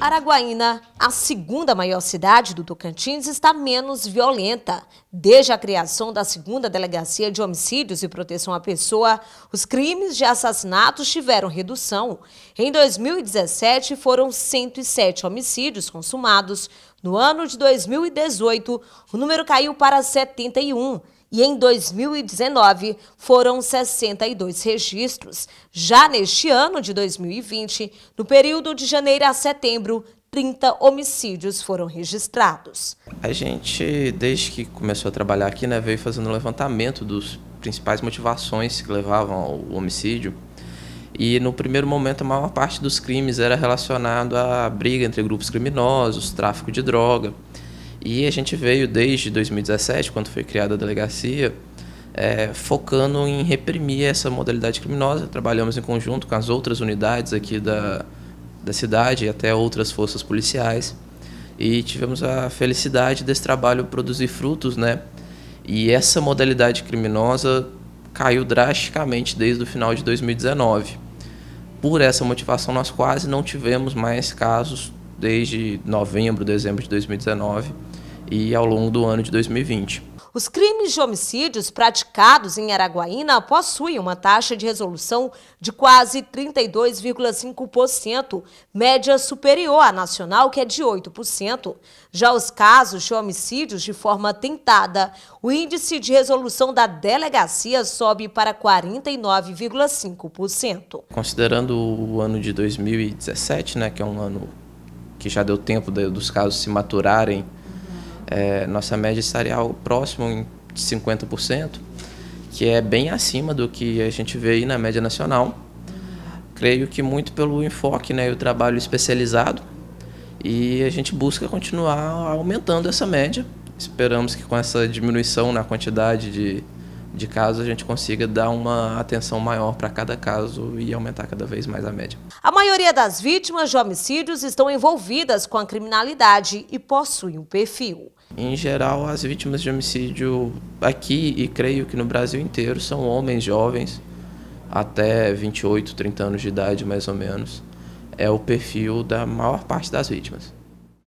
Araguaína, a segunda maior cidade do Tocantins, está menos violenta. Desde a criação da segunda delegacia de homicídios e proteção à pessoa, os crimes de assassinatos tiveram redução. Em 2017, foram 107 homicídios consumados, no ano de 2018, o número caiu para 71 e em 2019 foram 62 registros. Já neste ano de 2020, no período de janeiro a setembro, 30 homicídios foram registrados. A gente, desde que começou a trabalhar aqui, né, veio fazendo um levantamento dos principais motivações que levavam ao homicídio. E no primeiro momento, a maior parte dos crimes era relacionado à briga entre grupos criminosos, tráfico de droga. E a gente veio desde 2017, quando foi criada a delegacia, é, focando em reprimir essa modalidade criminosa. Trabalhamos em conjunto com as outras unidades aqui da, da cidade e até outras forças policiais. E tivemos a felicidade desse trabalho produzir frutos, né? E essa modalidade criminosa caiu drasticamente desde o final de 2019. Por essa motivação, nós quase não tivemos mais casos desde novembro, dezembro de 2019 e ao longo do ano de 2020. Os crimes de homicídios praticados em Araguaína possuem uma taxa de resolução de quase 32,5%, média superior à nacional, que é de 8%. Já os casos de homicídios de forma tentada, o índice de resolução da delegacia sobe para 49,5%. Considerando o ano de 2017, né, que é um ano que já deu tempo dos casos se maturarem, é, nossa média salarial próximo em 50%, que é bem acima do que a gente vê aí na média nacional. Creio que muito pelo enfoque né, e o trabalho especializado. E a gente busca continuar aumentando essa média. Esperamos que com essa diminuição na quantidade de, de casos a gente consiga dar uma atenção maior para cada caso e aumentar cada vez mais a média. A maioria das vítimas de homicídios estão envolvidas com a criminalidade e possuem um perfil. Em geral, as vítimas de homicídio aqui e creio que no Brasil inteiro são homens jovens, até 28, 30 anos de idade mais ou menos. É o perfil da maior parte das vítimas.